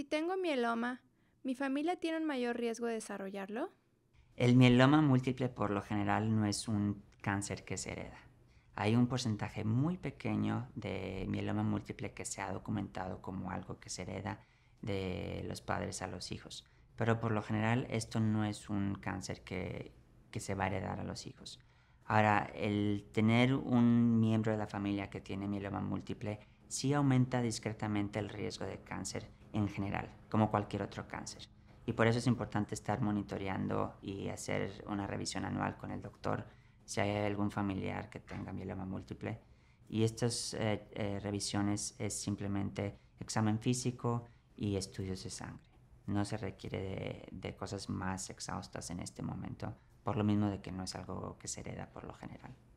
Si tengo mieloma, ¿mi familia tiene un mayor riesgo de desarrollarlo? El mieloma múltiple por lo general no es un cáncer que se hereda. Hay un porcentaje muy pequeño de mieloma múltiple que se ha documentado como algo que se hereda de los padres a los hijos. Pero por lo general esto no es un cáncer que, que se va a heredar a los hijos. Ahora, el tener un miembro de la familia que tiene mieloma múltiple sí aumenta discretamente el riesgo de cáncer en general, como cualquier otro cáncer. Y por eso es importante estar monitoreando y hacer una revisión anual con el doctor si hay algún familiar que tenga mieloma múltiple. Y estas eh, eh, revisiones es simplemente examen físico y estudios de sangre no se requiere de, cosas más exhaustas en este momento, por lo mismo de que no es algo que se hereda por lo general.